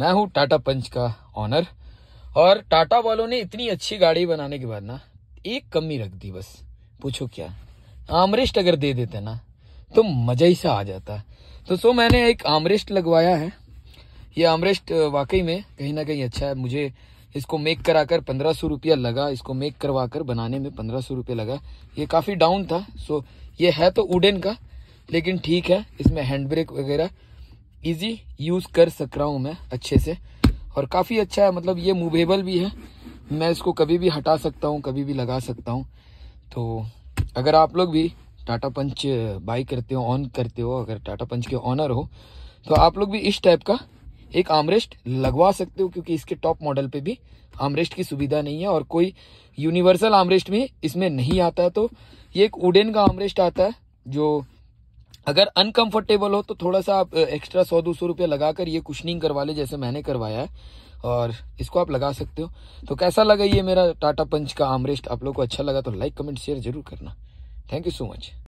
मैं हूँ टाटा पंच का ऑनर और टाटा वालों ने इतनी अच्छी गाड़ी बनाने के बाद ना एक कमी रख दी बस पूछो क्या आमरेस्ट अगर दे देते ना तो मजा ही सा आ जाता तो सो मैंने एक आमरेस्ट लगवाया है ये आमरेस्ट वाकई में कहीं ना कहीं अच्छा है मुझे इसको मेक करा कर पंद्रह सौ रुपया लगा इसको मेक करवा कर बनाने में पंद्रह सौ रुपया लगा ये काफ़ी डाउन था सो ये है तो उडेन का लेकिन ठीक है इसमें हैंड ब्रेक वगैरह इजी यूज कर सक रहा हूँ मैं अच्छे से और काफी अच्छा है मतलब ये मूवेबल भी है मैं इसको कभी भी हटा सकता हूँ कभी भी लगा सकता हूँ तो अगर आप लोग भी टाटा पंच बाई करते हो ऑन करते हो अगर टाटा पंच के ऑनर हो तो आप लोग भी इस टाइप का एक आमरेस्ट लगवा सकते हो क्योंकि इसके टॉप मॉडल पे भी आमरेस्ट की सुविधा नहीं है और कोई यूनिवर्सल आमरेस्ट में इसमें नहीं आता है तो ये एक उडेन का आमरेस्ट आता है जो अगर अनकंफर्टेबल हो तो थोड़ा सा आप एक्स्ट्रा सौ दो सौ रुपये लगाकर ये कुशनिंग करवा ले जैसे मैंने करवाया है और इसको आप लगा सकते हो तो कैसा लगा ये मेरा टाटा पंच का आमरेस्ट आप लोग को अच्छा लगा तो लाइक कमेंट शेयर जरूर करना थैंक यू सो मच